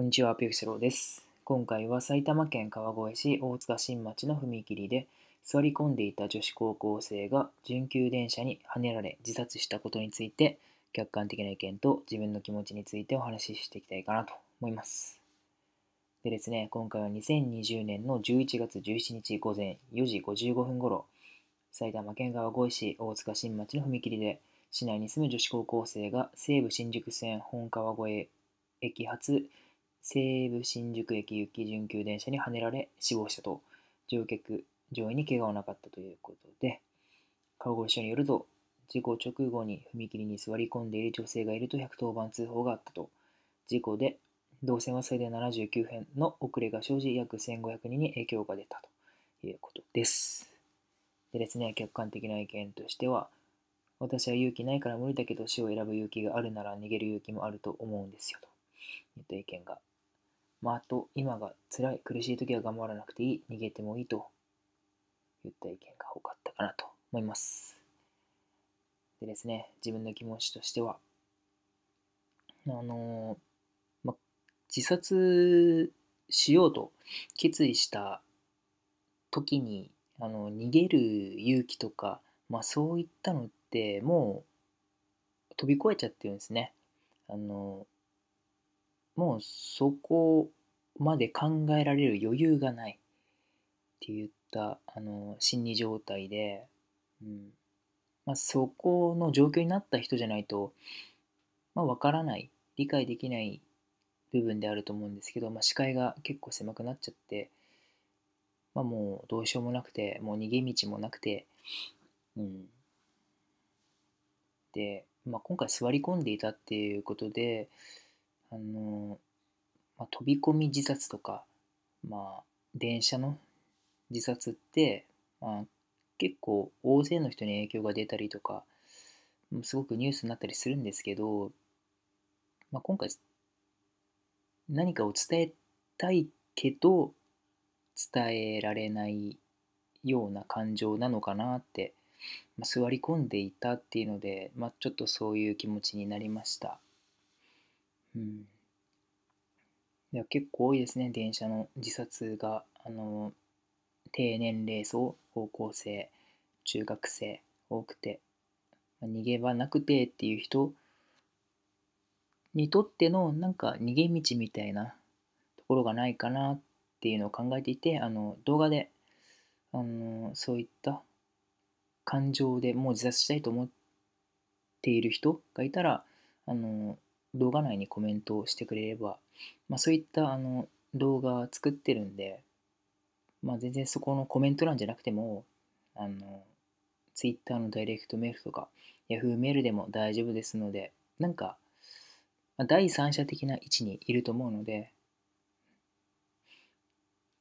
こんにちは、ピクセロです。今回は埼玉県川越市大塚新町の踏切で座り込んでいた女子高校生が準急電車にはねられ自殺したことについて客観的な意見と自分の気持ちについてお話ししていきたいかなと思います。でですね、今回は2020年の11月17日午前4時55分ごろ埼玉県川越市大塚新町の踏切で市内に住む女子高校生が西武新宿線本川越駅発西武新宿駅行き準急電車にはねられ死亡したと、乗客、乗員に怪我はなかったということで、川越市によると、事故直後に踏切に座り込んでいる女性がいると110番通報があったと、事故で動線は最大79編の遅れが生じ、約1500人に影響が出たということです。でですね、客観的な意見としては、私は勇気ないから無理だけど死を選ぶ勇気があるなら逃げる勇気もあると思うんですよと、いった意見がまあ、あと、今が辛い、苦しい時は頑張らなくていい、逃げてもいいと言った意見が多かったかなと思います。でですね、自分の気持ちとしては、あのー、ま、自殺しようと決意した時に、あの、逃げる勇気とか、まあ、そういったのって、もう飛び越えちゃってるんですね。あのーもうそこまで考えられる余裕がないって言ったあの心理状態で、うんまあ、そこの状況になった人じゃないと、まあ、分からない理解できない部分であると思うんですけど、まあ、視界が結構狭くなっちゃって、まあ、もうどうしようもなくてもう逃げ道もなくて、うん、で、まあ、今回座り込んでいたっていうことで、あの、まあ、飛び込み自殺とか、まあ、電車の自殺って、まあ、結構大勢の人に影響が出たりとか、すごくニュースになったりするんですけど、まあ、今回何かを伝えたいけど伝えられないような感情なのかなって、まあ、座り込んでいたっていうので、まあ、ちょっとそういう気持ちになりました。うん。結構多いですね、電車の自殺が、あの、低年齢層、高校生、中学生、多くて、逃げ場なくてっていう人にとっての、なんか逃げ道みたいなところがないかなっていうのを考えていて、あの、動画で、あの、そういった感情でもう自殺したいと思っている人がいたら、あの、動画内にコメントをしてくれれば、まあ、そういったあの動画作ってるんで、まあ、全然そこのコメント欄じゃなくても、あの、Twitter のダイレクトメールとか、Yahoo メールでも大丈夫ですので、なんか、第三者的な位置にいると思うので、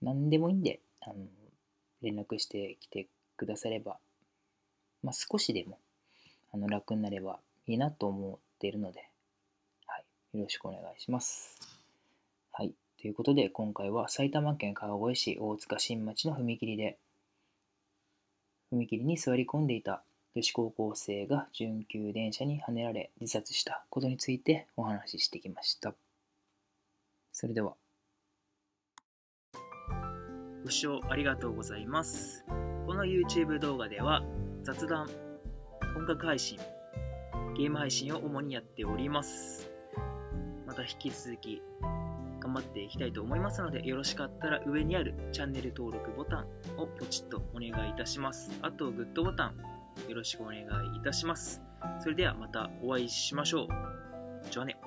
何でもいいんで、あの連絡してきてくだされば、まあ、少しでもあの楽になればいいなと思っているので、よろしくお願いします。はい。ということで、今回は埼玉県川越市大塚新町の踏切で、踏切に座り込んでいた女子高校生が準急電車にはねられ自殺したことについてお話ししてきました。それでは。ご視聴ありがとうございます。この YouTube 動画では雑談、音楽配信、ゲーム配信を主にやっております。また引き続き頑張っていきたいと思いますのでよろしかったら上にあるチャンネル登録ボタンをポチッとお願いいたしますあとグッドボタンよろしくお願いいたしますそれではまたお会いしましょうじゃあね